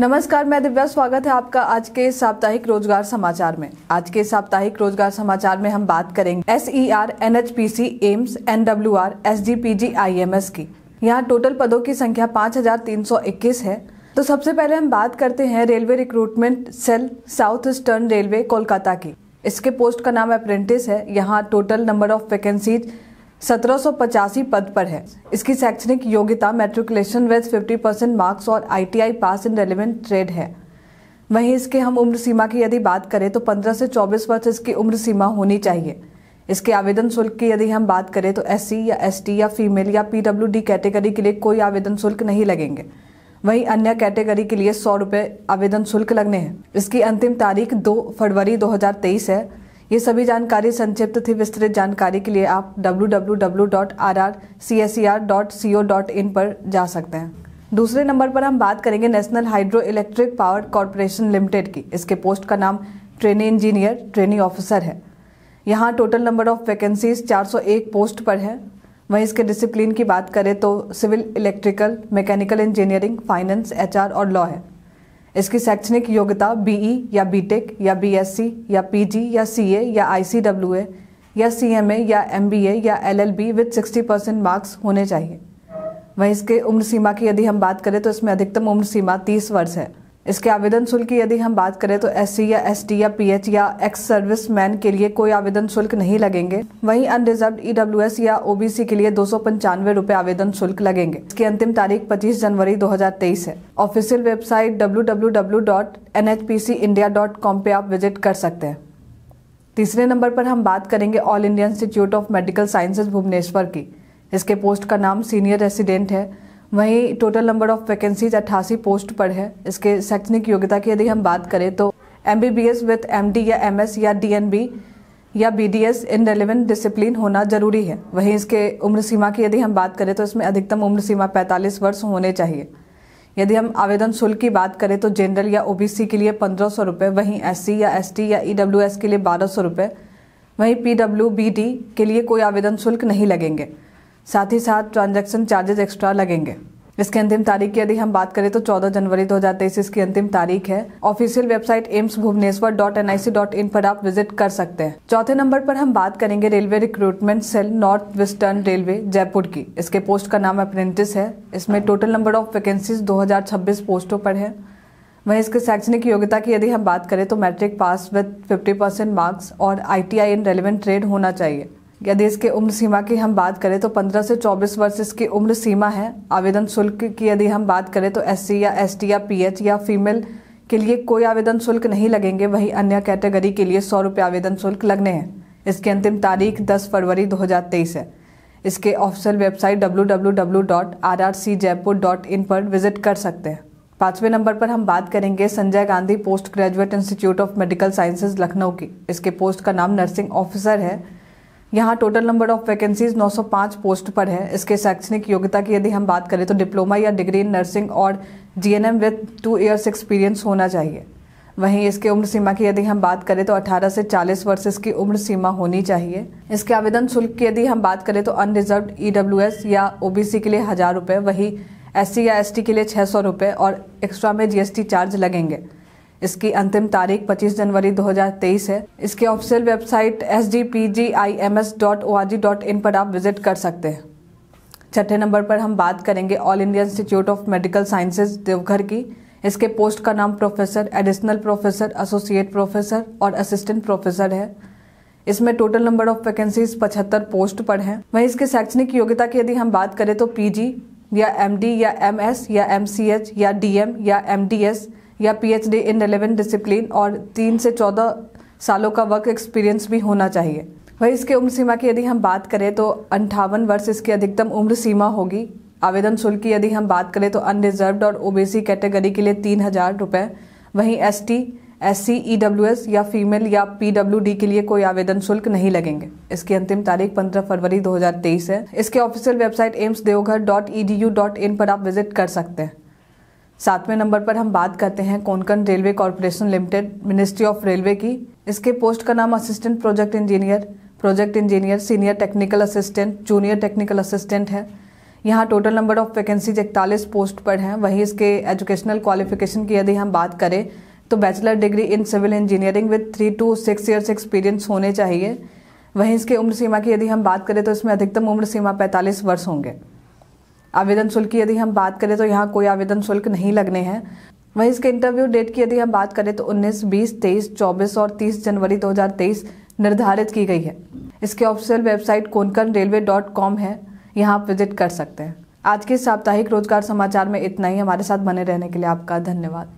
नमस्कार मैं दिव्या स्वागत है आपका आज के साप्ताहिक रोजगार समाचार में आज के साप्ताहिक रोजगार समाचार में हम बात करेंगे S E R N H P C AIIMS N W R S G P G I M S की यहाँ टोटल पदों की संख्या पाँच हजार तीन सौ इक्कीस है तो सबसे पहले हम बात करते हैं railway recruitment cell south eastern railway Kolkata की इसके पोस्ट का नाम अप्रेंटिस है यहाँ टोटल नंबर ऑफ वैकेंसीज 1785 पद पर है इसकी शैक्षणिक योग्यता मेट्रिकुलेशन विद 50 परसेंट मार्क्स और ITI pass in relevant trade है वहीं इसके हम उम्र सीमा की यदि बात करें तो 15 से 24 वर्ष इसकी उम्र सीमा होनी चाहिए इसके आवेदन शुल्क की यदि हम बात करें तो एस या एस या फीमेल या पी कैटेगरी के लिए कोई आवेदन शुल्क नहीं लगेंगे वहीं अन्य कैटेगरी के लिए सौ रुपये आवेदन शुल्क लगने हैं इसकी अंतिम तारीख 2 फरवरी 2023 है ये सभी जानकारी संक्षिप्त थी विस्तृत जानकारी के लिए आप www.rrcscr.co.in e पर जा सकते हैं दूसरे नंबर पर हम बात करेंगे national hydro electric power corporation limited की इसके पोस्ट का नाम ट्रेनिंग इंजीनियर ट्रेनिंग ऑफिसर है यहाँ total number of vacancies 401 post पर है वहीं इसके डिसिप्लिन की बात करें तो civil electrical mechanical engineering finance HR और लॉ है इसकी शैक्षणिक योग्यता बीई e या बीटेक या बीएससी या पीजी या सीए या आईसीडब्ल्यूए या सीएमए या एमबीए या एलएलबी विद 60 परसेंट मार्क्स होने चाहिए वहीं इसके उम्र सीमा की यदि हम बात करें तो इसमें अधिकतम उम्र सीमा 30 वर्ष है इसके आवेदन शुल्क की यदि हम बात करें तो एस या एस या पी या एक्स सर्विस मैन के लिए कोई आवेदन शुल्क नहीं लगेंगे वहीं अनरिजर्व ई e या ओबीसी के लिए दो सौ पंचानवे रूपए आवेदन शुल्क लगेंगे इसकी अंतिम तारीख 25 जनवरी 2023 है ऑफिशियल वेबसाइट डब्ल्यू पे आप विजिट कर सकते हैं तीसरे नंबर पर हम बात करेंगे all India institute of medical Sciences Bhubaneswar की इसके पोस्ट का नाम सीनियर रेसिडेंट है वहीं टोटल नंबर ऑफ वैकेंसीज अट्ठासी पोस्ट पर है इसके शैक्षणिक योग्यता की यदि हम बात करें तो M B B S with M D या एम एस या डी एन बी या B D S in relevant discipline होना जरूरी है वहीं इसके उम्र सीमा की यदि हम बात करें तो इसमें अधिकतम उम्र सीमा पैंतालीस वर्ष होने चाहिए यदि हम आवेदन शुल्क की बात करें तो जनरल या ओबीसी के लिए पंद्रह सौ रुपये वहीं एस सी या एस टी या ई डब्ल्यू एस के लिए बारह सौ रुपये वहीं पी डब्ल्यू बी डी के लिए कोई आवेदन शुल्क नहीं लगेंगे साथ ही साथ ट्रांजैक्शन चार्जेज एक्स्ट्रा लगेंगे इसकी अंतिम तारीख की यदि हम बात करें तो 14 जनवरी 2023 इसकी अंतिम तारीख है official website AIIMS Bhubaneswar dot N I C dot in पर आप विजिट कर सकते हैं चौथे नंबर पर हम बात करेंगे railway recruitment cell north western railway Jaipur की इसके पोस्ट का नाम अप्रेंटिस है इसमें टोटल नंबर ऑफ वैकेंसीज दो पोस्टों पर है वहीं इसके शैक्षणिक योग्यता की यदि हम बात करें तो matric pass with 50 percent marks और I T I in relevant trade होना चाहिए यदि इसके उम्र सीमा की हम बात करें तो 15 से 24 वर्ष इसकी उम्र सीमा है आवेदन शुल्क की यदि हम बात करें तो एस या एस या पी या फीमेल के लिए कोई आवेदन शुल्क नहीं लगेंगे वहीं अन्य कैटेगरी के लिए सौ रुपये आवेदन शुल्क लगने हैं इसकी अंतिम तारीख 10 फरवरी 2023 है इसके ऑफिशियल वेबसाइट www.rrcjaipur.in पर विजिट कर सकते हैं पाँचवें नंबर पर हम बात करेंगे Sanjay Gandhi post graduate institute of medical sciences Lucknow की इसके पोस्ट का नाम नर्सिंग ऑफिसर है यहाँ total number of vacancies 905 post पर है इसके शैक्षणिक योग्यता की यदि हम बात करें तो डिप्लोमा या डिग्री इन नर्सिंग और GNM with two years experience होना चाहिए वहीं इसके उम्र सीमा की यदि हम बात करें तो 18 से 40 वर्ष की उम्र सीमा होनी चाहिए इसके आवेदन शुल्क की यदि हम बात करें तो अनरिजर्व ई e या ओबीसी के लिए हज़ार रुपये वहीं एस या एस के लिए छः सौ रुपये और एक्स्ट्रा में जीएसटी चार्ज लगेंगे इसकी अंतिम तारीख 25 जनवरी 2023 है इसके ऑफिशियल वेबसाइट एस पर आप विजिट कर सकते हैं छठे नंबर पर हम बात करेंगे all India institute of medical sciences Deoghar की इसके पोस्ट का नाम professor additional professor associate professor और असिस्टेंट प्रोफेसर है इसमें टोटल नंबर ऑफ वैकेंसीज पचहत्तर पोस्ट पर हैं वहीं इसके शैक्षणिक योग्यता की यदि हम बात करें तो पीजी या एमडी या एमएस या एमसीएच या डीएम या एमडीएस या पीएचडी इन रेलिवेंट डिसिप्लिन और तीन से चौदह सालों का वर्क एक्सपीरियंस भी होना चाहिए वही इसके उम्र सीमा की यदि हम बात करें तो अंठावन वर्ष इसकी अधिकतम उम्र सीमा होगी आवेदन शुल्क की यदि हम बात करें तो अनरिजर्व और ओबीसी कैटेगरी के लिए तीन हज़ार रुपये वहीं S T S C E W S या फीमेल या पी डब्ल्यू डी के लिए कोई आवेदन शुल्क नहीं लगेंगे इसकी अंतिम तारीख 15 फरवरी 2023 है इसके official website AIIMS Deoghar dot E D U dot in पर आप विजिट कर सकते हैं सातवें नंबर पर हम बात करते हैं Konkan railway corporation limited ministry of railway की इसके पोस्ट का नाम assistant project engineer project engineer senior technical assistant junior technical assistant है यहाँ टोटल नंबर ऑफ वैकेंसीज इकतालीस पोस्ट पर हैं वहीं इसके एजुकेशनल क्वालिफिकेशन की यदि हम बात करें तो bachelor degree in civil engineering with three two six years experience होने चाहिए वहीं इसकी उम्र सीमा की यदि हम बात करें तो इसमें अधिकतम उम्र सीमा 45 वर्ष होंगे आवेदन शुल्क की यदि हम बात करें तो यहाँ कोई आवेदन शुल्क नहीं लगने हैं वहीं इसके इंटरव्यू डेट की यदि हम बात करें तो 19, 20, 23, 24 और 30 जनवरी 2023 निर्धारित की गई है इसके official website Konkan railway dot com है यहाँ आप विजिट कर सकते हैं आज के साप्ताहिक रोजगार समाचार में इतना ही हमारे साथ बने रहने के लिए आपका धन्यवाद